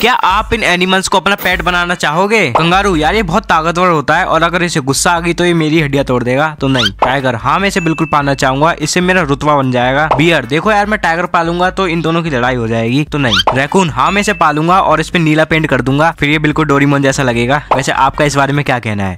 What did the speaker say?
क्या आप इन एनिमल्स को अपना पेट बनाना चाहोगे कंगारू यार ये बहुत ताकतवर होता है और अगर इसे गुस्सा आ गई तो ये मेरी हड्डियां तोड़ देगा तो नहीं टाइगर हाँ मैं इसे बिल्कुल पालना चाहूंगा इससे मेरा रुतवा बन जाएगा बियर देखो यार मैं टाइगर पालूंगा तो इन दोनों की लड़ाई हो जाएगी तो नहीं रैकून हाँ मैं इसे पालूंगा और इस पर नीला पेंट कर दूंगा फिर ये बिल्कुल डोरीमोन जैसा लगेगा वैसे आपका इस बारे में क्या कहना है